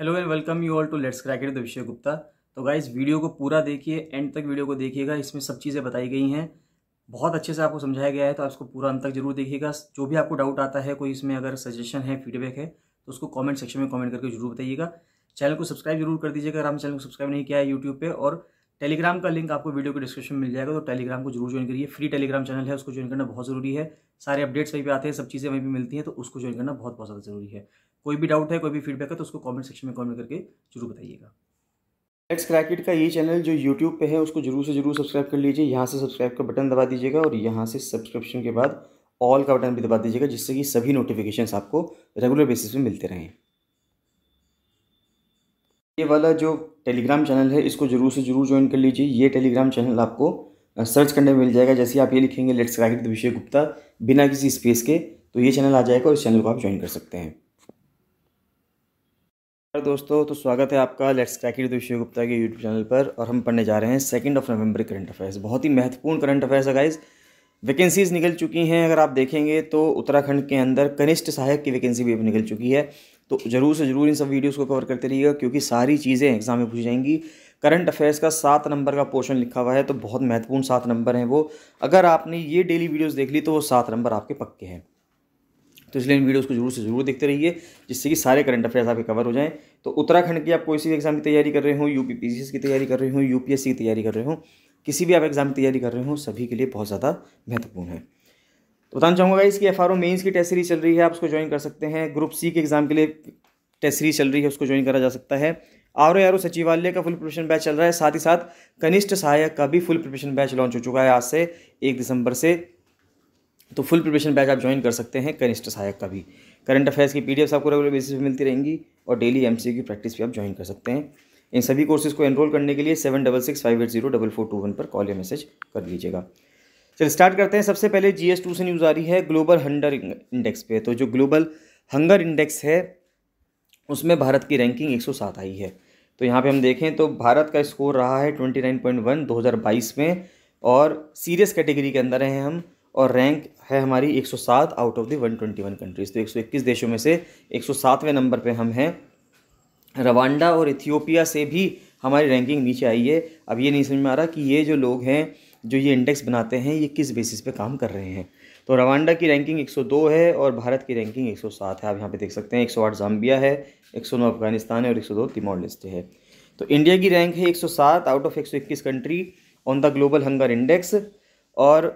hello and welcome you all to let's crack it Vishay Gupta तो इस video को पूरा देखिए एंड तक वीडियो को देखिएगा इसमें सब चीज़ें बताई गई हैं बहुत अच्छे से आपको समझाया गया है तो आप इसको पूरा अंत तक जरूर देखिएगा जो भी आपको डाउट आता है कोई इसमें अगर सजेशन है फीडबैक है तो उसको कॉमेंट सेक्शन में कॉमेंट करके जरूर बताइएगा चैनल को सब्सक्राइब जरूर कर दीजिएगा अगर हम चैनल को सब्सक्राइब नहीं किया है यूट्यूब पर और टेलीग्राम का लिंक आपको वीडियो के डिस्क्रिप्शन में मिल जाएगा तो टेलीग्राम को जरूर ज्वाइन करिए फ्री टेलीग्राम चैनल है उसको ज्वाइन करना बहुत जरूरी है सारे अपडेट्स वहीं पे आते हैं सब चीज़ें वहीं पे मिलती हैं तो उसको ज्वाइन करना बहुत बहुत ज़्यादा जरूरी है कोई भी डाउट है कोई भी फीडबैक है तो उसको कमेंट सेक्शन में कमेंट करके जरूर बताइएगा लेट्स क्रैकेट का ये चैनल जो यूट्यूब पे है उसको जरूर से जरूर सब्सक्राइब कर लीजिए यहाँ से सब्सक्राइब का बटन दबा दीजिएगा और यहाँ से सब्सक्रिप्शन के बाद ऑल का बटन भी दबा दीजिएगा जिससे कि सभी नोटिफिकेशन आपको रेगुलर बेसिस पर मिलते रहें ये वाला जो टेलीग्राम चैनल है इसको जरूर से जरूर ज्वाइन कर लीजिए ये टेलीग्राम चैनल आपको सर्च करने में मिल जाएगा जैसे आप ये लिखेंगे लेट्स क्रैकेट विषय गुप्ता बिना किसी स्पेस के तो ये चैनल आ जाएगा और इस चैनल को आप ज्वाइन कर सकते हैं दोस्तों तो स्वागत है आपका लेट्स क्रैकेट विषय गुप्ता के यूट्यूब चैनल पर और हम पढ़ने जा रहे हैं second of November current affairs बहुत ही महत्वपूर्ण करंट अफेयर्स है गाइज वैकेंसीज निकल चुकी हैं अगर आप देखेंगे तो उत्तराखंड के अंदर कनिष्ठ सहायक की वैकेंसी भी निकल चुकी है तो जरूर से ज़रूर इन सब वीडियोज़ को कवर करते रहिएगा क्योंकि सारी चीज़ें एग्जाम में पूछी जाएंगी करंट अफेयर्स का सात नंबर का पोर्शन लिखा हुआ है तो बहुत महत्वपूर्ण सात नंबर हैं वो अगर आपने ये डेली वीडियोज़ देख ली तो वो सात नंबर आपके पक्के हैं तो इसलिए इन वीडियोज़ को जरूर से जरूर देखते रहिए जिससे कि सारे करंट अफेयर्स आपके कवर हो जाएँ तो उत्तराखंड की आप कोई सी भी एग्जाम की तैयारी कर रहे हो यू की तैयारी कर रहे हो यू की तैयारी कर रहे हो किसी भी आप एग्जाम की तैयारी कर रहे हो सभी के लिए बहुत ज़्यादा महत्वपूर्ण है तो बताना चाहूँगा इसकी एफ आर ओ मेन्स की टेस्ट सीरीज चल रही है आप उसको ज्वाइन कर सकते हैं ग्रुप सी के एग्जाम के लिए टेस्ट सीरीज चल रही है उसको ज्वाइन करा जा सकता है आर ओ सचिवालय का फुल प्रिपरेशन बैच चल रहा है साथ ही साथ कनिष्ठ सहायक का भी फुल प्रिपरेशन बैच लॉन्च हो चुका है आज से एक दिसंबर से तो फुल प्रिपरेशन बैच आप ज्वाइन कर सकते हैं कनिष्ठ सहायक का भी करंट अफेयर्स की पीडीएफ आपको रेगुलर बेसिस पे मिलती रहेंगी और डेली एमसीक्यू की प्रैक्टिस भी आप ज्वाइन कर सकते हैं इन सभी कोर्सेज को एनरोल करने के लिए seven double six five eight zero double four two one पर कॉल या मैसेज कर लीजिएगा चलिए स्टार्ट करते हैं सबसे पहले जी एस टू से न्यूज़ आ रही है ग्लोबल हंडर इंडेक्स पे तो जो ग्लोबल हंगर इंडेक्स है उसमें भारत की रैंकिंग एक सौ सात आई है तो यहाँ पे हम देखें तो भारत का स्कोर रहा है ट्वेंटी नाइन पॉइंट वन दो हज़ार बाईस में और सीरियस कैटेगरी के अंदर हैं हम और रैंक है हमारी 107 आउट ऑफ दी 121 कंट्रीज़ तो 121 देशों में से 107वें नंबर पे हम हैं रवांडा और इथियोपिया से भी हमारी रैंकिंग नीचे आई है अब ये नहीं समझ में आ रहा कि ये जो लोग हैं जो ये इंडेक्स बनाते हैं ये किस बेसिस पे काम कर रहे हैं तो रवांडा की रैंकिंग 102 है और भारत की रैंकिंग 107 है आप यहाँ पे देख सकते हैं 108 जाम्बिया है 109 अफगानिस्तान है और 102 सौ लिस्ट है तो इंडिया की रैंक है 107 out of 121 country on the global hunger index और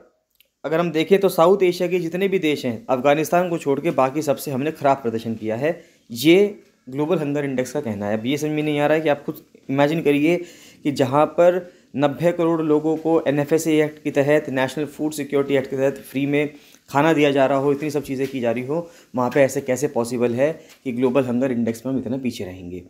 अगर हम देखें तो साउथ एशिया के जितने भी देश हैं अफ़गानिस्तान को छोड़ के बाकी सबसे हमने ख़राब प्रदर्शन किया है ये ग्लोबल हंगर इंडेक्स का कहना है अब ये समझ में नहीं आ रहा है कि आप खुद इमेजिन करिए कि जहाँ पर नब्बे करोड़ लोगों को एन एक्ट के तहत नेशनल फूड सिक्योरिटी एक्ट के तहत फ्री में खाना दिया जा रहा हो इतनी सब चीज़ें की जा रही हो वहाँ पे ऐसे कैसे पॉसिबल है कि ग्लोबल हंगर इंडेक्स में हम इतना पीछे रहेंगे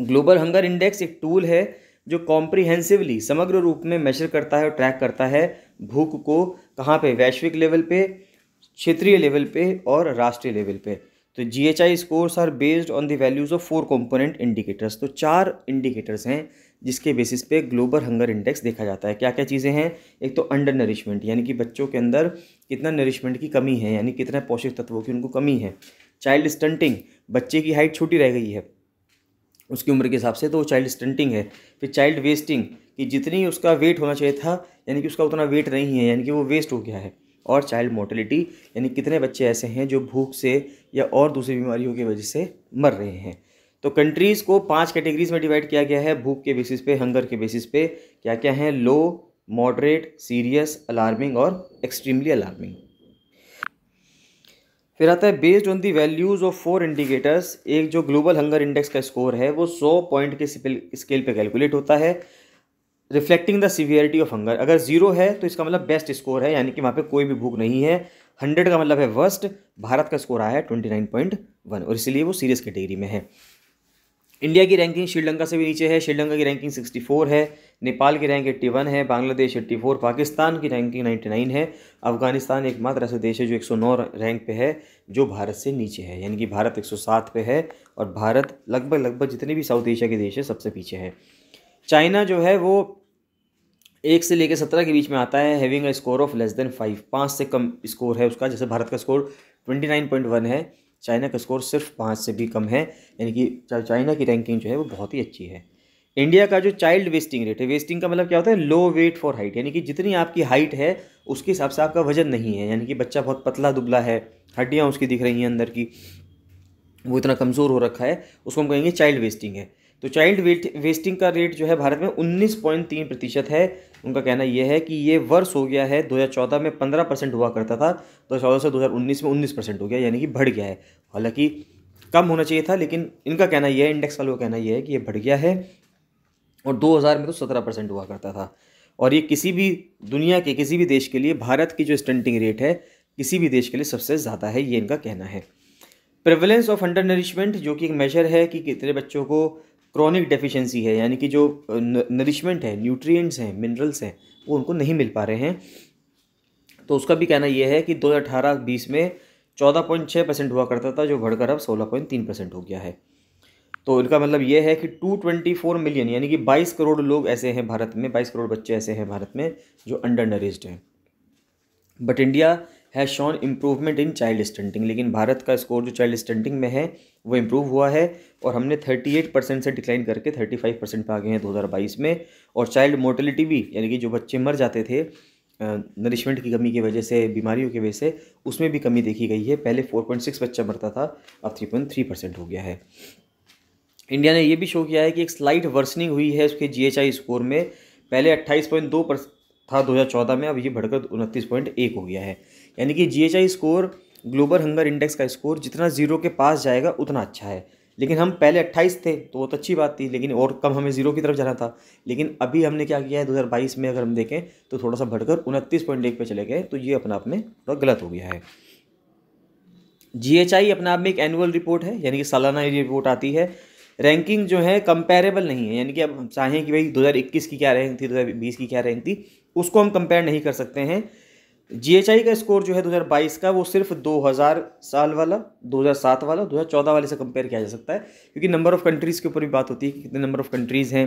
ग्लोबल हंगर इंडेक्स एक टूल है जो कॉम्प्रिहेंसिवली समग्र रूप में मेजर करता है और ट्रैक करता है भूख को कहाँ पे वैश्विक लेवल पे क्षेत्रीय लेवल पे और राष्ट्रीय लेवल पे तो G H I scores are based on the values of four component indicators तो चार इंडिकेटर्स हैं जिसके बेसिस पे ग्लोबल हंगर इंडेक्स देखा जाता है क्या क्या चीज़ें हैं एक तो अंडर नरिशमेंट यानी कि बच्चों के अंदर कितना नरिशमेंट की कमी है यानी कितना पौष्टिक तत्वों की उनको कमी है चाइल्ड स्टंटिंग बच्चे की हाइट छोटी रह गई है उसकी उम्र के हिसाब से तो वो चाइल्ड स्टंटिंग है फिर चाइल्ड वेस्टिंग कि जितनी उसका वेट होना चाहिए था यानी कि उसका उतना वेट नहीं है यानी कि वो वेस्ट हो गया है और चाइल्ड मोर्टेलिटी यानी कितने बच्चे ऐसे हैं जो भूख से या और दूसरी बीमारियों की वजह से मर रहे हैं तो कंट्रीज़ को पांच कैटेगरीज में डिवाइड किया गया है भूख के बेसिस पे हंगर के बेसिस पे क्या क्या हैं लो मॉडरेट सीरियस अलार्मिंग और एक्सट्रीमली अलार्मिंग फिर आता है based on the values of four indicators एक जो ग्लोबल हंगर इंडेक्स का स्कोर है वो सौ पॉइंट के स्केल पे कैलकुलेट होता है reflecting the severity of hunger अगर जीरो है तो इसका मतलब बेस्ट स्कोर है यानी कि वहाँ पे कोई भी भूख नहीं है हंड्रेड का मतलब है वर्स्ट भारत का स्कोर आया है ट्वेंटी नाइन पॉइंट वन और इसीलिए वो सीरियस कैटेगरी में है इंडिया की रैंकिंग श्रीलंका से भी नीचे है श्रीलंका की रैंकिंग सिक्सटी फोर है नेपाल की रैंक वन है बांग्लादेश फोर पाकिस्तान की रैंकिंग नाइन है अफगानिस्तान एकमात्र ऐसा देश है जो नौ रैंक पे है जो भारत से नीचे है यानी कि भारत सात पे है और भारत लगभग लगभग जितने भी साउथ एशिया के देश है सबसे पीछे है चाइना जो है वो एक से लेकर सत्रह के बीच में आता है having a score of less than five पाँच से कम स्कोर है उसका जैसे भारत का score twenty nine point one है चाइना का स्कोर सिर्फ पाँच से भी कम है यानी कि चाइना की रैंकिंग जो है वो बहुत ही अच्छी है इंडिया का जो चाइल्ड वेस्टिंग रेट है वेस्टिंग का मतलब क्या होता है लो वेट फॉर हाइट यानी कि जितनी आपकी हाइट है उसके हिसाब से आपका वजन नहीं है यानी कि बच्चा बहुत पतला दुबला है हड्डियाँ उसकी दिख रही हैं अंदर की वो इतना कमज़ोर हो रखा है उसको हम कहेंगे चाइल्ड वेस्टिंग है तो चाइल्ड वेट वेस्टिंग का रेट जो है भारत में उन्नीस पॉइंट तीन प्रतिशत है उनका कहना यह है कि ये वर्ष हो गया है 2014 में 15 परसेंट हुआ करता था 2014 से 2019 में 19 परसेंट हो गया यानी कि बढ़ गया है हालांकि कम होना चाहिए था लेकिन इनका कहना यह है इंडेक्स वालों का कहना यह है कि ये बढ़ गया है और 2000 में तो 17 परसेंट हुआ करता था और ये किसी भी दुनिया के किसी भी देश के लिए भारत की जो स्टंटिंग रेट है किसी भी देश के लिए सबसे ज़्यादा है ये इनका कहना है प्रेवलेंस ऑफ अंडर नरिशमेंट जो कि एक मेजर है कि कितने बच्चों को क्रॉनिक डेफिशिएंसी है यानी कि जो नरिशमेंट है न्यूट्रिएंट्स हैं मिनरल्स हैं वो उनको नहीं मिल पा रहे हैं तो उसका भी कहना यह है कि 2018-20 में 14.6 परसेंट हुआ करता था जो बढ़कर अब 16.3 परसेंट हो गया है तो इनका मतलब ये है कि 224 मिलियन यानी कि 22 करोड़ लोग ऐसे हैं भारत में 22 करोड़ बच्चे ऐसे हैं भारत में जो अंडर नरेज हैं but India has shown improvement in child stunting लेकिन भारत का स्कोर जो चाइल्ड स्टंटिंग में है वो इम्प्रूव हुआ है और हमने 38 परसेंट से डिक्लाइन करके 35 परसेंट पर आ गए हैं 2022 में और चाइल्ड मोर्टलिटी भी यानी कि जो बच्चे मर जाते थे नरिशमेंट की कमी की वजह से बीमारियों की वजह से उसमें भी कमी देखी गई है पहले 4.6 बच्चा मरता था अब 3.3 परसेंट हो गया है इंडिया ने ये भी शो किया है कि एक स्लाइट वर्सनिंग हुई है उसके जी स्कोर में पहले दो पर था 2014 में अब ये बढ़कर उनतीस हो गया है यानी कि G score global hunger index का स्कोर जितना जीरो के पास जाएगा उतना अच्छा है लेकिन हम पहले अट्ठाईस थे तो बहुत तो अच्छी बात थी लेकिन और कम हमें जीरो की तरफ जाना था लेकिन अभी हमने क्या किया है 2022 में अगर हम देखें तो थोड़ा सा बढ़कर उनतीस पॉइंट एक पर चले गए तो ये अपने आप में थोड़ा गलत हो गया है जी एच आई अपने आप में एक एनुअल रिपोर्ट है यानी कि सालाना रिपोर्ट आती है रैंकिंग जो है कंपेरेबल नहीं है यानी कि अब हम चाहें कि भाई 2021 की क्या रैंक थी 2020 की क्या रैंक थी उसको हम कंपेयर नहीं कर सकते हैं जीएचआई का स्कोर जो है 2022 का वो सिर्फ 2000 साल वाला 2007 वाला 2014 वाले से कंपेयर किया जा सकता है क्योंकि नंबर ऑफ़ कंट्रीज़ के ऊपर भी बात होती है कि कितने नंबर ऑफ़ कंट्रीज़ हैं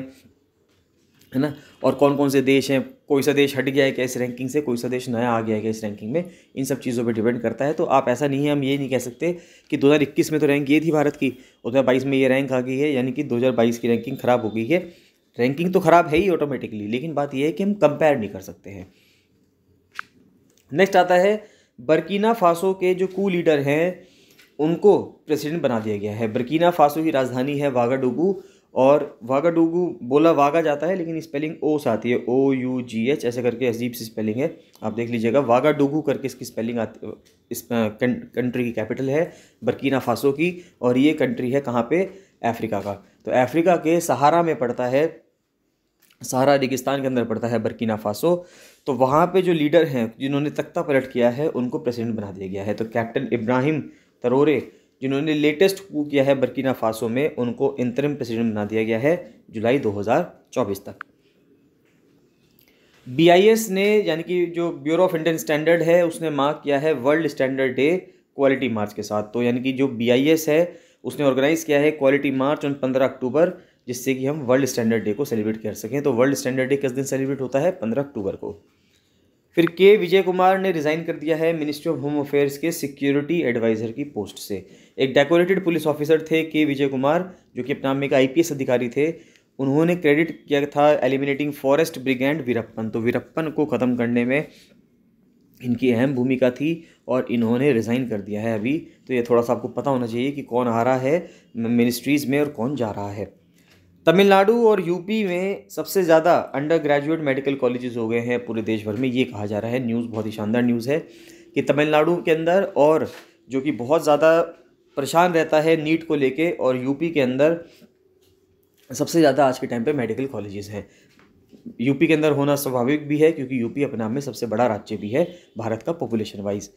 है ना और कौन कौन से देश हैं कोई सा देश हट गया है क्या इस रैंकिंग से कोई सा देश नया आ गया है क्या इस रैंकिंग में इन सब चीज़ों पे डिपेंड करता है तो आप ऐसा नहीं है हम ये नहीं कह सकते कि 2021 में तो रैंक ये थी भारत की और दो में ये रैंक आ गई है यानी कि 2022 की रैंकिंग ख़राब हो गई है रैंकिंग तो ख़राब है ही ऑटोमेटिकली लेकिन बात यह है कि हम कंपेयर नहीं कर सकते हैं नेक्स्ट आता है बर्कीना फासो के जो कू लीडर हैं उनको प्रेसिडेंट बना दिया गया है बर्कीना फासो की राजधानी है वागाडोगू और डूगू बोला वागा जाता है लेकिन स्पेलिंग ओ आती है ओ यू जी एच ऐसे करके अजीब सी स्पेलिंग है आप देख लीजिएगा डूगू करके इसकी स्पेलिंग आती इस कंट्री की कैपिटल है बर्कीना फासो की और ये कंट्री है कहाँ पे अफ्रीका का तो अफ्रीका के सहारा में पड़ता है सहारा रेगिस्तान के अंदर पड़ता है बर्कीना फासो तो वहाँ पर जो लीडर हैं जिन्होंने तख्ता पलट किया है उनको प्रेसिडेंट बना दिया गया है तो कैप्टन इब्राहिम तरोरे जिन्होंने लेटेस्ट कू किया है बर्कीना फासो में उनको इंतरिम प्रेसिडेंट बना दिया गया है जुलाई 2024 तक बीआईएस ने यानी कि जो ब्यूरो ऑफ इंडियन स्टैंडर्ड है उसने मार्क किया है world standard day quality march के साथ तो यानी कि जो बीआईएस है उसने ऑर्गेनाइज किया है क्वालिटी मार्च ऑन पंद्रह अक्टूबर जिससे कि हम वर्ल्ड स्टैंडर्ड डे को सेलिब्रेट कर सकें तो वर्ल्ड स्टैंडर्ड डे किस दिन सेलिब्रेट होता है पंद्रह अक्टूबर को फिर के विजय कुमार ने रिज़ाइन कर दिया है मिनिस्ट्री ऑफ होम अफेयर्स के सिक्योरिटी एडवाइज़र की पोस्ट से एक डेकोरेटेड पुलिस ऑफिसर थे के विजय कुमार जो कि अपना में एक आई अधिकारी थे उन्होंने क्रेडिट किया था एलिमिनेटिंग फॉरेस्ट ब्रिगेंड वीरप्पन तो वीरप्पन को ख़त्म करने में इनकी अहम भूमिका थी और इन्होंने रिज़ाइन कर दिया है अभी तो ये थोड़ा सा आपको पता होना चाहिए कि कौन आ रहा है मिनिस्ट्रीज़ में और कौन जा रहा है तमिलनाडु और यूपी में सबसे ज़्यादा अंडर ग्रेजुएट मेडिकल कॉलेजेस हो गए हैं पूरे देश भर में ये कहा जा रहा है न्यूज़ बहुत ही शानदार न्यूज़ है कि तमिलनाडु के अंदर और जो कि बहुत ज़्यादा परेशान रहता है नीट को लेके और यूपी के अंदर सबसे ज़्यादा आज के टाइम पे मेडिकल कॉलेजेस हैं यूपी के अंदर होना स्वाभाविक भी है क्योंकि यूपी अपने आप में सबसे बड़ा राज्य भी है भारत का पॉपुलेशन वाइज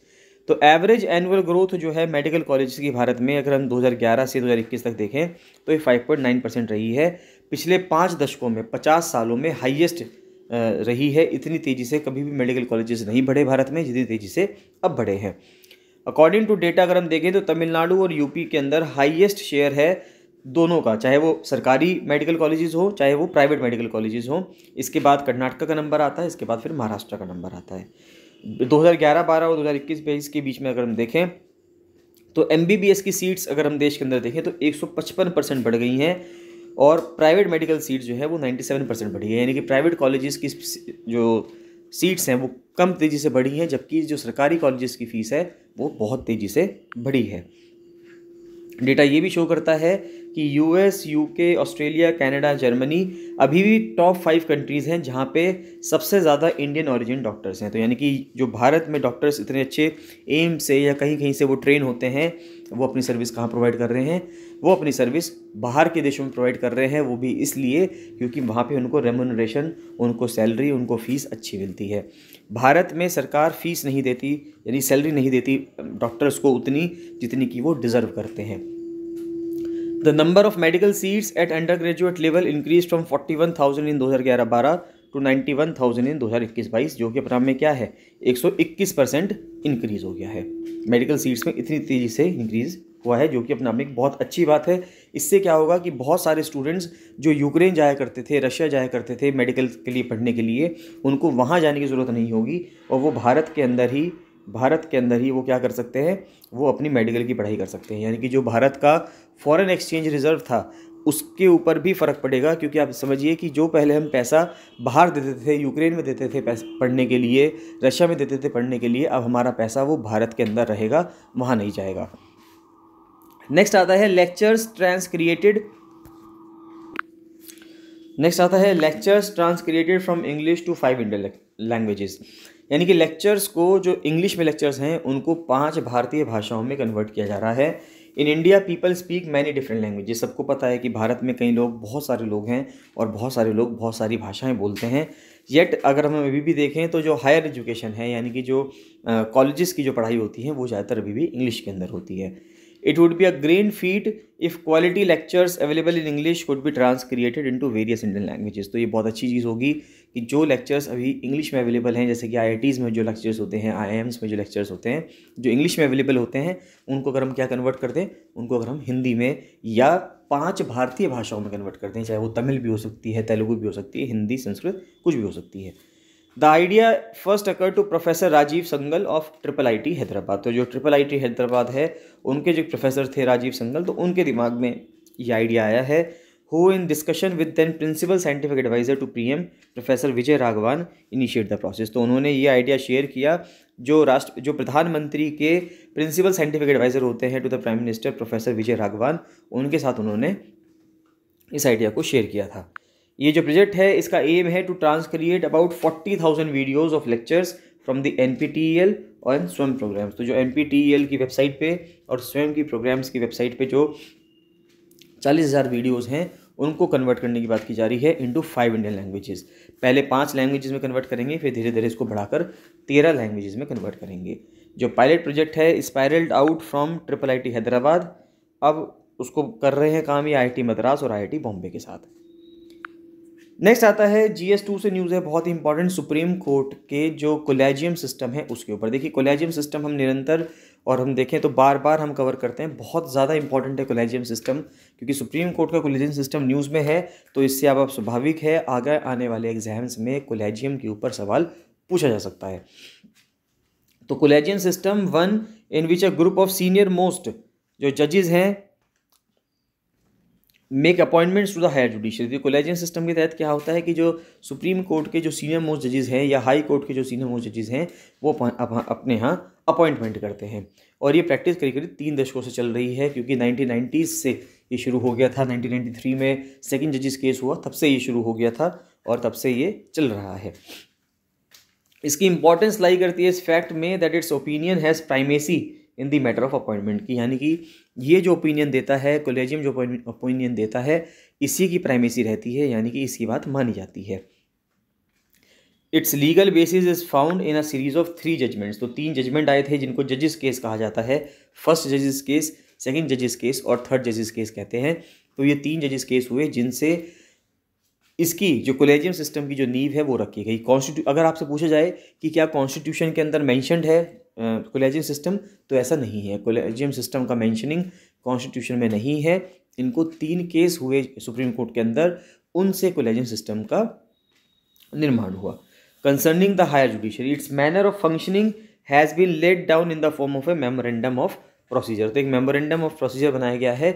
तो एवरेज एनुअल ग्रोथ जो है मेडिकल कॉलेज की भारत में अगर हम 2011 से 2021 तक देखें तो ये 5.9 परसेंट रही है पिछले पाँच दशकों में पचास सालों में हाईएस्ट रही है इतनी तेज़ी से कभी भी मेडिकल कॉलेजेस नहीं बढ़े भारत में जितनी तेज़ी से अब बढ़े हैं अकॉर्डिंग टू डेटा अगर हम देखें तो तमिलनाडु और यूपी के अंदर हाइएस्ट शेयर है दोनों का चाहे वो सरकारी मेडिकल कॉलेजेस हो चाहे वो प्राइवेट मेडिकल कॉलेजेस हो इसके बाद कर्नाटका का नंबर आता है इसके बाद फिर महाराष्ट्र का नंबर आता है 2011-12 और 2021 हज़ार के बीच में अगर हम देखें तो एम की सीट्स अगर हम देश के अंदर देखें तो 155 परसेंट बढ़ गई हैं और प्राइवेट मेडिकल सीट्स जो है वो 97 परसेंट बढ़ी है यानी कि प्राइवेट कॉलेजेस की जो सीट्स हैं वो कम तेज़ी से बढ़ी हैं जबकि जो सरकारी कॉलेजेस की फ़ीस है वो बहुत तेज़ी से बढ़ी है डेटा ये भी शो करता है कि US UK Australia Canada Germany अभी भी टॉप फाइव कंट्रीज़ हैं जहाँ पे सबसे ज़्यादा इंडियन ओरिजिन डॉक्टर्स हैं तो यानी कि जो भारत में डॉक्टर्स इतने अच्छे एम से या कहीं कहीं से वो ट्रेन होते हैं वो अपनी सर्विस कहाँ प्रोवाइड कर रहे हैं वो अपनी सर्विस बाहर के देशों में प्रोवाइड कर रहे हैं वो भी इसलिए क्योंकि वहाँ पर उनको रेमोनरेशन उनको सैलरी उनको फ़ीस अच्छी मिलती है भारत में सरकार फ़ीस नहीं देती यानी सैलरी नहीं देती डॉक्टर्स को उतनी जितनी कि वो डिज़र्व करते हैं the number of medical seats at undergraduate level increase from forty one thousand in दो हज़ार ग्यारह बारह टू वन थाउजेंड इन दो हज़ार इक्कीस बाईस जो कि अपना में क्या है एक सौ इक्कीस परसेंट इंक्रीज़ हो गया है मेडिकल सीट्स में इतनी तेज़ी से इंक्रीज़ हुआ है जो कि अपना में एक बहुत अच्छी बात है इससे क्या होगा कि बहुत सारे स्टूडेंट्स जो यूक्रेन जाया करते थे रशिया जाया करते थे मेडिकल के लिए पढ़ने के लिए उनको वहाँ जाने की ज़रूरत नहीं होगी और वो भारत के अंदर ही भारत के अंदर ही वो क्या कर सकते हैं वो अपनी मेडिकल की पढ़ाई कर सकते हैं यानी कि जो भारत का फॉरेन एक्सचेंज रिजर्व था उसके ऊपर भी फ़र्क पड़ेगा क्योंकि आप समझिए कि जो पहले हम पैसा बाहर देते थे यूक्रेन में देते थे पढ़ने के लिए रशिया में देते थे पढ़ने के लिए अब हमारा पैसा वो भारत के अंदर रहेगा वहाँ नहीं जाएगा नेक्स्ट आता है लेक्चर्स ट्रांसक्रिएटेड नेक्स्ट आता है lectures transcreated from English to five Indian languages यानी कि लेक्चर्स को जो इंग्लिश में लेक्चर्स हैं उनको पांच भारतीय भाषाओं में कन्वर्ट किया जा रहा है in India people speak many different language सबको पता है कि भारत में कई लोग बहुत सारे लोग हैं और बहुत सारे लोग बहुत सारी भाषाएं बोलते हैं येट अगर हम अभी भी देखें तो जो हायर एजुकेशन है यानी कि जो कॉलेज़ की जो पढ़ाई होती है वो ज़्यादातर अभी भी इंग्लिश के अंदर होती है it be a great feat if quality lectures available in English would be transcreated into various Indian languages तो ये बहुत अच्छी चीज़ होगी कि जो लेक्चर्स अभी इंग्लिश में अवेलेबल हैं जैसे कि आई में जो लेक्चर्स होते हैं आई में जो लेक्चर्स होते हैं जो इंग्लिश में अवेलेबल होते हैं उनको अगर हम क्या कन्वर्ट कर दें उनको अगर हम हिंदी में या पांच भारतीय भाषाओं में कन्वर्ट करते हैं चाहे वो तमिल भी हो सकती है तेलुगु भी हो सकती है हिंदी संस्कृत कुछ भी हो सकती है the idea first occur to professor Rajiv Sangal of triple T Hyderabad तो जो ट्रिपल टी हैदराबाद है उनके जो प्रोफेसर थे राजीव संगल तो उनके दिमाग में ये आइडिया आया है in discussion with then principal scientific adviser to P M professor Vijay Raghavan initiate the process तो उन्होंने ये आइडिया शेयर किया जो राष्ट्र जो प्रधानमंत्री के प्रिंसिपल साइंटिफिक एडवाइज़र होते हैं to the prime minister professor Vijay Raghavan उनके साथ उन्होंने इस आइडिया को शेयर किया था ये जो प्रोजेक्ट है इसका एम है to transcreate about forty thousand videos of lectures from the N P T L और स्वयं प्रोग्राम्स तो जो एन पी टी एल की वेबसाइट पे और स्वयं की प्रोग्राम्स की वेबसाइट पर जो चालीस हज़ार वीडियोज़ हैं उनको कन्वर्ट करने की बात की जा रही है इंटू फाइव इंडियन लैंग्वेजेस पहले पांच लैंग्वेजेस में कन्वर्ट करेंगे फिर धीरे धीरे इसको बढ़ाकर तेरह लैंग्वेजेस में कन्वर्ट करेंगे जो पायलट प्रोजेक्ट है spiralled out from triple I Hyderabad अब उसको कर रहे हैं काम ये आई मद्रास और आई बॉम्बे के साथ नेक्स्ट आता है जी टू से न्यूज़ है बहुत ही इंपॉर्टेंट सुप्रीम कोर्ट के जो कोलेजियम सिस्टम है उसके ऊपर देखिए कोलेजियम सिस्टम हम निरंतर और हम देखें तो बार बार हम कवर करते हैं बहुत ज़्यादा इंपॉर्टेंट है कोलेजियम सिस्टम क्योंकि सुप्रीम कोर्ट का कोलेजियम सिस्टम न्यूज़ में है तो इससे अब आप स्वाभाविक है आगे आने वाले एग्जाम्स में कोलेजियम के ऊपर सवाल पूछा जा सकता है तो collegium system one in which a group of senior most जो जजेज़ हैं make appointments to the higher judiciary तो कोलेजियन सिस्टम के तहत क्या होता है कि जो सुप्रीम कोर्ट के जो सीनियर मोस्ट जजेज हैं या हाई कोर्ट के जो सीनियर मोस्ट जजेज हैं वो अपने यहाँ अपॉइंटमेंट करते हैं और ये प्रैक्टिस करीब करीब तीन दशकों से चल रही है क्योंकि नाइनटीन से ये शुरू हो गया था नाइनटीन में सेकेंड जजेस केस हुआ तब से ये शुरू हो गया था और तब से ये चल रहा है इसकी इंपॉर्टेंस लाई करती है इस फैक्ट में that its opinion has primacy in the matter of appointment की यानी कि ये जो ओपिनियन देता है कोलेजियम जो ओपिनियन देता है इसी की प्राइमेसी रहती है यानी कि इसकी बात मानी जाती है its legal basis is found in a series of three judgments तो तीन जजमेंट आए थे जिनको जजेस केस कहा जाता है फर्स्ट जजिस केस सेकेंड जजेस केस और थर्ड जजिस केस कहते हैं तो ये तीन जजिस केस हुए जिनसे इसकी जो कोलेजियम सिस्टम की जो नींव है वो रखी गई कॉन्स्टिट्यू अगर आपसे पूछा जाए कि क्या कॉन्स्टिट्यूशन के अंदर मैंशनड है कोलेजियम सिस्टम तो ऐसा नहीं है कोलेजियम सिस्टम का मेंशनिंग कॉन्स्टिट्यूशन में नहीं है इनको तीन केस हुए सुप्रीम कोर्ट के अंदर उनसे कोलेजियम सिस्टम का निर्माण हुआ concerning the higher judiciary its manner of functioning has been laid down in the form of a memorandum of procedure तो एक मेमोरेंडम ऑफ प्रोसीजर बनाया गया है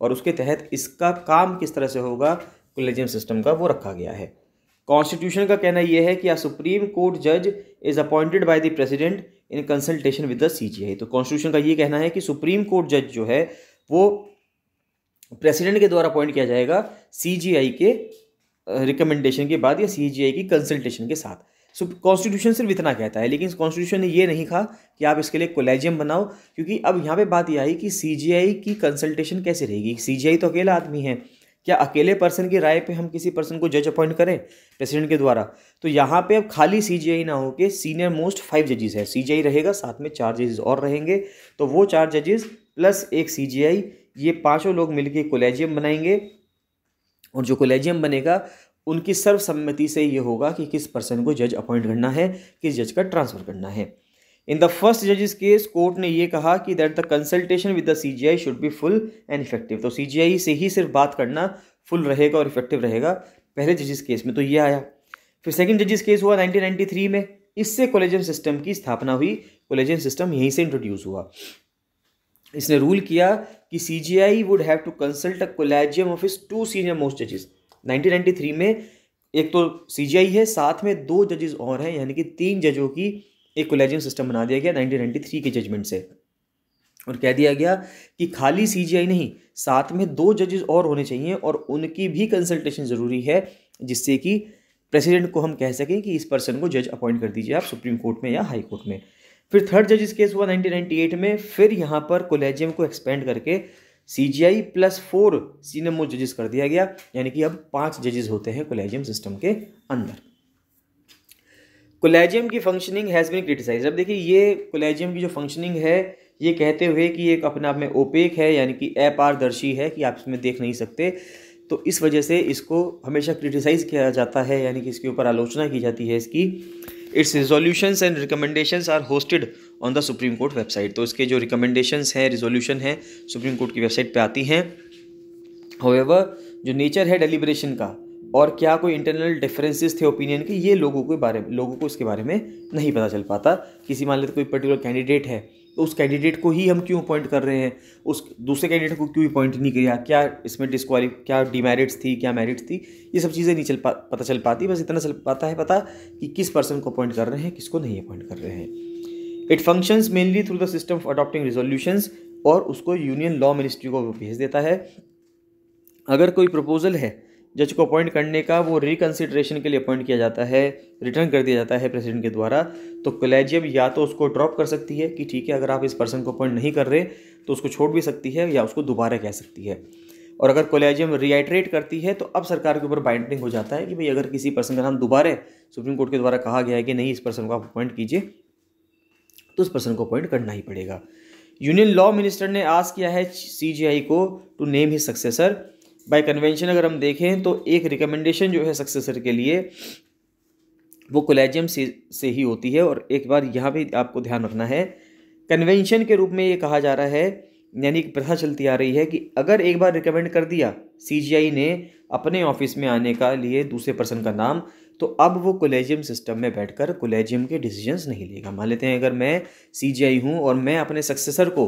और उसके तहत इसका काम किस तरह से होगा कोलेजियम सिस्टम का वो रखा गया है कॉन्स्टिट्यूशन का कहना यह है कि आ सुप्रीम कोर्ट जज is appointed by the president in consultation with the CJI तो कॉन्स्टिट्यूशन का ये कहना है कि सुप्रीम कोर्ट जज जो है वो प्रेसिडेंट के द्वारा अपॉइंट किया जाएगा सीजीआई के रिकमेंडेशन uh, के बाद या सीजीआई की कंसल्टेशन के साथ सो कॉन्स्टिट्यूशन सिर्फ इतना कहता है लेकिन कॉन्स्टिट्यूशन ने ये नहीं कहा कि आप इसके लिए कोलेजियम बनाओ क्योंकि अब यहाँ पे बात यह आई कि सीजीआई की कंसल्टेशन कैसे रहेगी सीजीआई तो अकेला आदमी है क्या अकेले पर्सन की राय पे हम किसी पर्सन को जज अपॉइंट करें प्रेसिडेंट के द्वारा तो यहाँ पे अब खाली सीजीआई ना हो के सीनियर मोस्ट फाइव जजेस है सीजीआई रहेगा साथ में चार जजेस और रहेंगे तो वो चार जजेस प्लस एक सीजीआई ये पांचों लोग मिलके कोलेजियम बनाएंगे और जो कोलेजियम बनेगा उनकी सर्वसम्मति से ये होगा कि किस पर्सन को जज अपॉइंट करना है किस जज का ट्रांसफ़र करना है इन द फर्स्ट जजेस केस कोर्ट ने यह कहा कि that the consultation with the CJI should be full and effective तो सीजीआई से ही सिर्फ बात करना फुल रहेगा और इफेक्टिव रहेगा पहले जजेस केस में तो ये आया फिर सेकंड जजेस केस हुआ 1993 में इससे कोलेजन सिस्टम की स्थापना हुई कोलेजन सिस्टम यहीं से इंट्रोड्यूस हुआ इसने रूल किया कि C ji I would have to consult a collegium of his two senior most जजेस 1993 में एक तो सी जी आई है साथ में दो जजेस और हैं यानी कि तीन जजों की एक कोलेजियम सिस्टम बना दिया गया 1993 के जजमेंट से और कह दिया गया कि खाली सीजीआई नहीं साथ में दो जजेस और होने चाहिए और उनकी भी कंसल्टेशन ज़रूरी है जिससे कि प्रेसिडेंट को हम कह सकें कि इस पर्सन को जज अपॉइंट कर दीजिए आप सुप्रीम कोर्ट में या हाई कोर्ट में फिर थर्ड जजेस केस हुआ 1998 में फिर यहाँ पर कोलेजियम को एक्सपेंड करके सी जी आई प्लस फोर सीनमो जजेस कर दिया गया यानी कि अब पाँच जजेस होते हैं कोलेजियम सिस्टम के अंदर कोलेजियम की फंक्शनिंग हैज़ बिन क्रिटिसाइज अब देखिए ये कोलेजियम की जो फंक्शनिंग है ये कहते हुए कि एक अपने आप में ओपेक है यानी कि अपारदर्शी है कि आप इसमें देख नहीं सकते तो इस वजह से इसको हमेशा क्रिटिसाइज़ किया जाता है यानी कि इसके ऊपर आलोचना की जाती है इसकी its resolutions and recommendations are hosted on the supreme court website तो इसके जो रिकमेंडेशंस हैं रिजोल्यूशन हैं सुप्रीम कोर्ट की वेबसाइट पर आती हैं होवेवर जो नेचर है डेलीब्रेशन का और क्या कोई इंटरनल डिफरेंसेस थे ओपिनियन के ये लोगों के बारे में लोगों को इसके बारे में नहीं पता चल पाता किसी मान लेते कोई पर्टिकुलर कैंडिडेट है तो उस कैंडिडेट को ही हम क्यों अपॉइंट कर रहे हैं उस दूसरे कैंडिडेट को क्यों अपॉइंट नहीं किया क्या इसमें डिसक्वालि क्या डिमेरिट्स थी क्या मेरिट्स थी ये सब चीज़ें नहीं चल पा पता चल पाती बस इतना चल पाता है पता कि किस पर्सन को अपॉइंट कर रहे हैं किसको नहीं अपॉइंट कर रहे हैं it functions mainly through the system of adopting resolutions और उसको यूनियन लॉ मिनिस्ट्री को भेज देता है अगर कोई प्रपोजल है जज को अपॉइंट करने का वो रिकन्सिडरेशन के लिए अपॉइंट किया जाता है रिटर्न कर दिया जाता है प्रेसिडेंट के द्वारा तो कलेजियम या तो उसको ड्रॉप कर सकती है कि ठीक है अगर आप इस पर्सन को अपॉइंट नहीं कर रहे तो उसको छोड़ भी सकती है या उसको दोबारा कह सकती है और अगर कोलेजियम रिआइट्रेट करती है तो अब सरकार के ऊपर बाइंडिंग हो जाता है कि भाई अगर किसी पर्सन का नाम दोबारा सुप्रीम कोर्ट के द्वारा कहा गया है कि नहीं इस पर्सन को आप अपॉइंट कीजिए तो उस पर्सन को अपॉइंट करना ही पड़ेगा यूनियन लॉ मिनिस्टर ने आज किया है सी को to name his successor by convention अगर हम देखें तो एक रिकमेंडेशन जो है सक्सेसर के लिए वो कोलेजियम से से ही होती है और एक बार यहाँ भी आपको ध्यान रखना है कन्वेंशन के रूप में ये कहा जा रहा है यानी कि प्रथा चलती आ रही है कि अगर एक बार रिकमेंड कर दिया सी ने अपने ऑफिस में आने का लिए दूसरे पर्सन का नाम तो अब वो कोलेजियम सिस्टम में बैठकर कोलेजियम के डिसीजंस नहीं लेगा मान लेते हैं अगर मैं सी हूँ और मैं अपने सक्सेसर को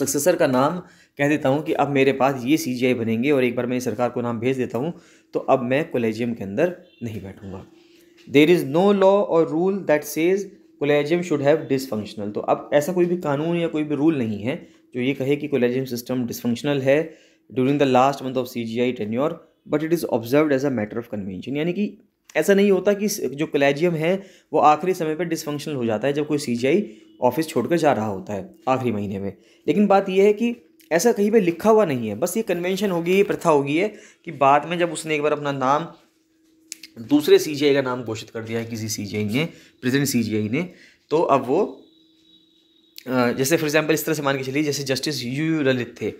सक्सेसर का नाम कह देता हूँ कि अब मेरे पास ये सी बनेंगे और एक बार मैं सरकार को नाम भेज देता हूँ तो अब मैं कोलेजियम के अंदर नहीं बैठूँगा देर इज़ नो लॉ और rule that says collegium should have dysfunctional तो अब ऐसा कोई भी कानून या कोई भी रूल नहीं है जो ये कहे कि कोलेजियम सिस्टम डिसफंक्शनल है during the last month of C ji I tenure but it is observe as a matter of convention यानी कि ऐसा नहीं होता कि जो कोलेजियम है वो आखिरी समय पर डिसफंक्शनल हो जाता है जब कोई सी जी आई ऑफिस छोड़कर जा रहा होता है आखिरी महीने में लेकिन बात यह है कि ऐसा कहीं पे लिखा हुआ नहीं है बस ये कन्वेंशन होगी ये प्रथा होगी है कि बाद में जब उसने एक बार अपना नाम दूसरे सी का नाम घोषित कर दिया है किसी सी ने प्रेजेंट सी ने तो अब वो जैसे फॉर एग्जाम्पल इस तरह से मान के चलिए जैसे जस्टिस यू यू ललित थे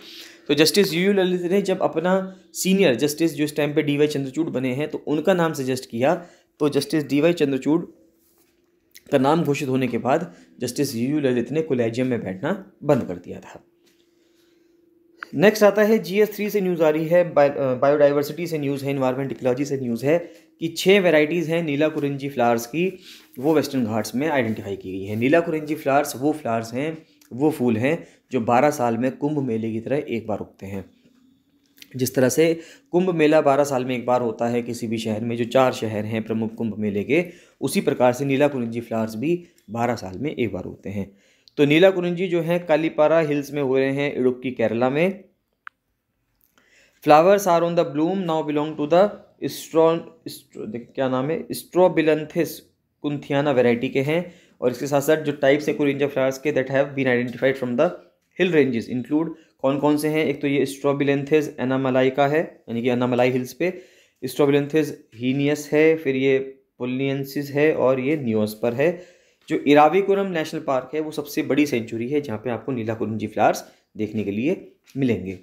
तो जस्टिस यू यू ललित ने जब अपना सीनियर जस्टिस जो इस टाइम पे डी वाई चंद्रचूड बने हैं तो उनका नाम सजेस्ट किया तो जस्टिस डी वाई चंद्रचूड का नाम घोषित होने के बाद जस्टिस यू यू ललित ने कोलेजियम में बैठना बंद कर दिया था नेक्स्ट आता है जी एस थ्री से न्यूज़ आ रही है बायोडाइवर्सिटी से न्यूज़ है इन्वायरमेंट इकोलॉजी से न्यूज़ है कि छः वेराइटीज़ हैं नीला कुरंजी फ्लावर्स की वो वेस्टर्न घाट्स में आइडेंटिफाई की गई है नीला कुरंजी फ्लावर्स वो फ्लावर्स हैं वो फूल हैं जो बारह साल में कुंभ मेले की तरह एक बार उगते हैं जिस तरह से कुंभ मेला बारह साल में एक बार होता है किसी भी शहर में जो चार शहर हैं प्रमुख कुंभ मेले के उसी प्रकार से नीला कुरंजी फ्लावर्स भी बारह साल में एक बार उगते हैं तो नीला कुरुंजी जो है कालीपारा हिल्स में हो रहे हैं इडुक्की केरला में flowers are on the bloom now belong to the straw क्या नाम है स्ट्रॉबिलंथिस कुंथियाना वेराइटी के हैं और इसके साथ साथ जो टाइप्स है कुरुंजा फ्लावर्स के that have been identified from the hill ranges include कौन कौन से हैं एक तो ये स्ट्रॉबिलेंथिस एनामलाई का है यानी कि एनामलाई हिल्स पे स्ट्रॉबिलेंथिस हीनियस है फिर ये पुलियंसिस है और ये न्यूस पर है जो इराविकुरम नेशनल पार्क है वो सबसे बड़ी सेंचुरी है जहाँ पे आपको नीला कुरंजी फ्लावर्स देखने के लिए मिलेंगे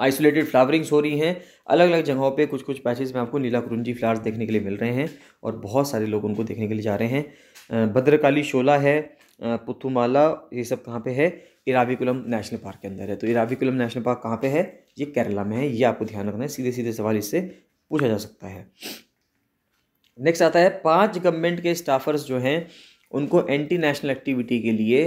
आइसोलेटेड फ्लावरिंग्स हो रही हैं अलग अलग जगहों पे कुछ कुछ पैचेस में आपको नीला कुरुंजी फ्लावर्स देखने के लिए मिल रहे हैं और बहुत सारे लोग उनको देखने के लिए जा रहे हैं भद्रकाली शोला है पुथुमाला ये सब कहाँ पे है इराविकुलम नेशनल पार्क के अंदर है तो इराविकुलम नेशनल पार्क कहाँ पे है ये केरला में है ये आपको ध्यान रखना है सीधे सीधे सवाल इससे पूछा जा सकता है नेक्स्ट आता है पांच गवर्नमेंट के स्टाफर्स जो हैं उनको एंटी नेशनल एक्टिविटी के लिए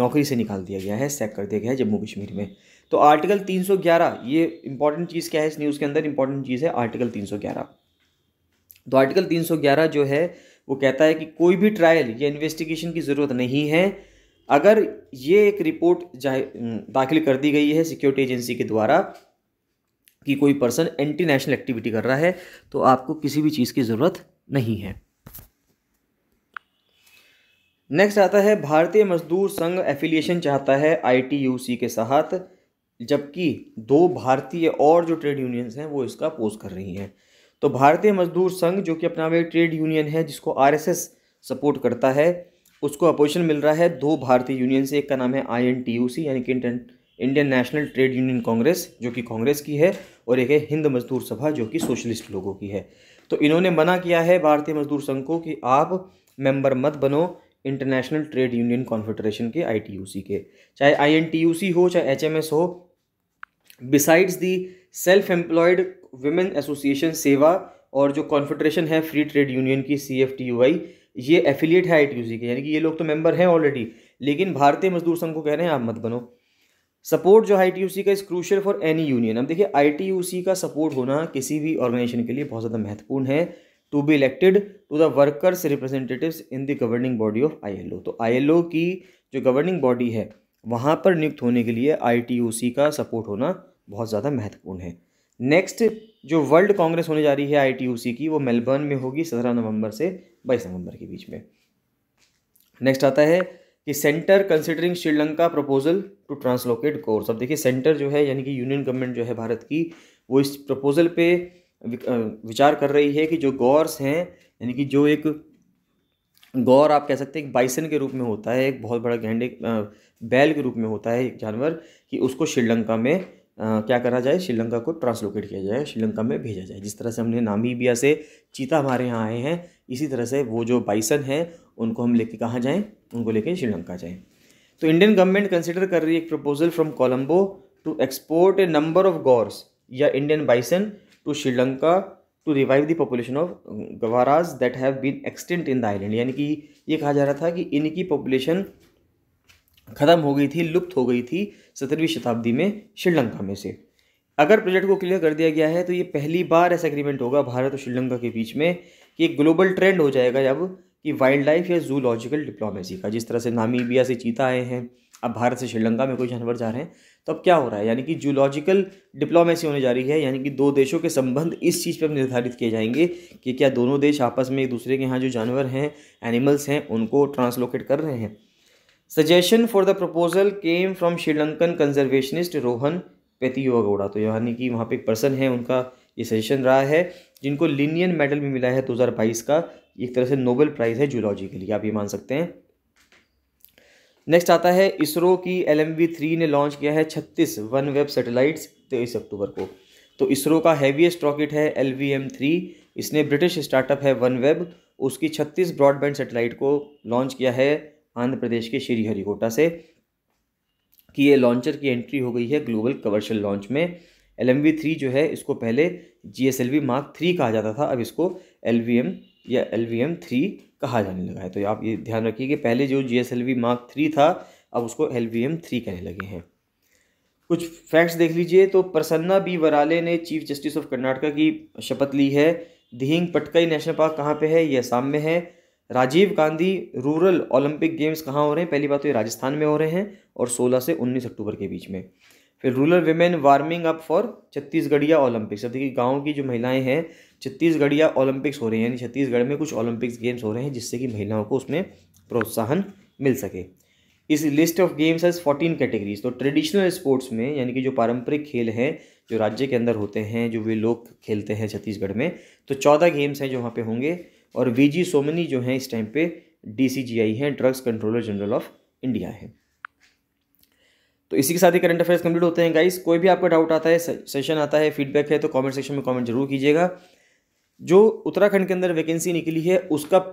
नौकरी से निकाल दिया गया है सेक कर दिया गया है जम्मू कश्मीर में तो आर्टिकल 311 ये इंपॉर्टेंट चीज़ क्या है इस न्यूज़ के अंदर इंपॉर्टेंट चीज़ है आर्टिकल 311 तो आर्टिकल 311 जो है वो कहता है कि कोई भी ट्रायल या इन्वेस्टिगेशन की ज़रूरत नहीं है अगर ये एक रिपोर्ट दाखिल कर दी गई है सिक्योरिटी एजेंसी के द्वारा कि कोई पर्सन एंटी नेशनल एक्टिविटी कर रहा है तो आपको किसी भी चीज़ की ज़रूरत नहीं है नेक्स्ट आता है भारतीय मजदूर संघ एफिलिएशन चाहता है आईटीयूसी के साथ जबकि दो भारतीय और जो ट्रेड यूनियंस हैं वो इसका अपोज कर रही हैं तो भारतीय मजदूर संघ जो कि अपना एक ट्रेड यूनियन है जिसको आरएसएस सपोर्ट करता है उसको अपोजिशन मिल रहा है दो भारतीय यूनियन से एक का नाम है आईएनटीयूसी यानी कि inter Indian national trade union congress जो कि कांग्रेस की है और एक है हिंद मजदूर सभा जो कि सोशलिस्ट लोगों की है तो इन्होंने मना किया है भारतीय मजदूर संघ को कि आप मेंबर मत बनो इंटरनेशनल ट्रेड यूनियन कॉन्फेडरेशन के आईटीयूसी के चाहे आईएनटीयूसी हो चाहे एचएमएस हो besides the self employed women association सेवा और जो कॉन्फेडरेशन है फ्री ट्रेड यूनियन की C F T U I ये एफिलिएट है आई टी यू सी के यानी कि ये लोग तो मेंबर हैं ऑलरेडी लेकिन भारतीय मजदूर संघ को कह रहे हैं आप मत बनो सपोर्ट जो आई का is crucial for any union अब देखिए आई का सपोर्ट होना किसी भी ऑर्गेनाइजेशन के लिए बहुत ज़्यादा महत्वपूर्ण है to be elected to the workers representatives in the governing body of ILO तो आईएलओ की जो गवर्निंग बॉडी है वहाँ पर नियुक्त होने के लिए आईटीयूसी का सपोर्ट होना बहुत ज़्यादा महत्वपूर्ण है नेक्स्ट जो वर्ल्ड कांग्रेस होने जा रही है आईटीयूसी की वो मेलबर्न में होगी सत्रह नवंबर से बाईस नवंबर के बीच में नेक्स्ट आता है कि centre considering Sri Lanka proposal to translocate course अब देखिए सेंटर जो है यानी कि यूनियन गवर्नमेंट जो है भारत की वो इस प्रपोजल पे विचार कर रही है कि जो गौर्स हैं यानी कि जो एक गौर आप कह सकते हैं बाइसन के रूप में होता है एक बहुत बड़ा गेंडे बैल के रूप में होता है एक जानवर कि उसको श्रीलंका में क्या करा जाए श्रीलंका को ट्रांसलोकेट किया जाए श्रीलंका में भेजा जाए जिस तरह से हमने नामीबिया से चीता हमारे यहाँ आए हैं इसी तरह से वो जो बाइसन हैं उनको हम लेके कहाँ जाएँ उनको लेके श्रीलंका जाएँ तो इंडियन गवर्नमेंट कंसिडर कर रही है एक proposal from Colombo to export a number of gaurs या Indian bison to Sri Lanka to revive the population of gaurs that have been extinct in the island यानी कि ये कहा जा रहा था कि इनकी पॉपुलेशन ख़त्म हो गई थी लुप्त हो गई थी सत्रहवीं शताब्दी में श्रीलंका में से अगर प्रोजेक्ट को क्लियर कर दिया गया है तो ये पहली बार ऐसा एग्रीमेंट होगा भारत और श्रीलंका के बीच में कि एक ग्लोबल ट्रेंड हो जाएगा जब कि वाइल्ड लाइफ या जूलॉजिकल डिप्लोमेसी का जिस तरह से नामीबिया से चीता आए हैं अब भारत से श्रीलंका में कोई जानवर जा रहे हैं तो अब क्या हो रहा है यानी कि जूलॉजिकल डिप्लोमेसी होने जा रही है यानी कि दो देशों के संबंध इस चीज़ पर निर्धारित किए जाएंगे कि क्या दोनों देश आपस में एक दूसरे के यहाँ जो जानवर हैं एनिमल्स हैं उनको ट्रांसलोकेट कर रहे हैं suggestion for the proposal came from Sri Lankan conservationist Rohan अगौड़ा तो यानी कि वहाँ पे एक पर्सन है उनका ये सजेशन रहा है जिनको लिनियन मेडल भी मिला है 2022 का एक तरह से नोबेल प्राइज़ है जूलॉजी के लिए आप ये मान सकते हैं नेक्स्ट आता है इसरो की एल एम थ्री ने लॉन्च किया है छत्तीस वन वेब सेटेलाइट्स तेईस अक्टूबर को तो इसरो का हैवीएस्ट रॉकेट है एल वी एम थ्री इसने ब्रिटिश स्टार्टअप है वन वेब उसकी छत्तीस ब्रॉडबैंड सेटेलाइट को लॉन्च किया है आंध्र प्रदेश के श्री हरिकोटा से कि ये लॉन्चर की एंट्री हो गई है ग्लोबल कमर्शियल लॉन्च में एल एम वी थ्री जो है इसको पहले G S L V mark three कहा जाता था अब इसको एल वी एम या एल वी एम थ्री कहा जाने लगा है तो आप ये ध्यान रखिए कि पहले जो G S L V mark three था अब उसको एल वी एम थ्री कहने लगे हैं कुछ फैक्ट्स देख लीजिए तो प्रसन्ना बी वराले ने चीफ जस्टिस ऑफ कर्नाटका की शपथ ली है दिहिंग पटकई नेशनल पार्क कहाँ पे है ये असम में है Rajiv Gandhi rural Olympic games कहाँ हो रहे हैं पहली बात तो ये राजस्थान में हो रहे हैं और 16 से 19 अक्टूबर के बीच में फिर rural women warming up for Chhattisgarhiya Olympics अब देखिए गाँव की जो महिलाएं हैं छत्तीसगढ़िया ओलंपिक्स हो रही हैं यानी छत्तीसगढ़ में कुछ ओलंपिक्स गेम्स हो रहे हैं जिससे कि महिलाओं को उसमें प्रोत्साहन मिल सके इस लिस्ट ऑफ गेम्स है फोर्टीन कैटेगरीज तो ट्रेडिशनल स्पोर्ट्स में यानी कि जो पारंपरिक खेल हैं जो राज्य के अंदर होते हैं जो वे लोग खेलते हैं छत्तीसगढ़ में तो चौदह गेम्स हैं जो वहाँ पे होंगे और वी जी सोमनी जो हैं इस टाइम पे डी सी जी आई हैं drugs controller general of India हैं तो इसी के साथ ही करंट अफेयर्स कंप्लीट होते हैं गाइस कोई भी आपका डाउट आता है सेशन आता है फीडबैक है तो कमेंट सेक्शन में कमेंट जरूर कीजिएगा जो उत्तराखंड के अंदर वैकेंसी निकली है उसका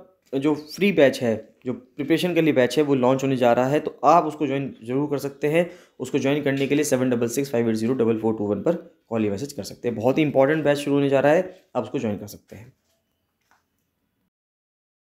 जो फ्री बैच है जो प्रिपरेशन के लिए बैच है वो लॉन्च होने जा रहा है तो आप उसको ज्वाइन जरूर कर सकते हैं उसको ज्वाइन करने के लिए seven double six five eight zero double four two one पर कॉल या मैसेज कर सकते हैं बहुत ही इंपॉर्टेंट बैच शुरू होने जा रहा है आप उसको ज्वाइन कर सकते हैं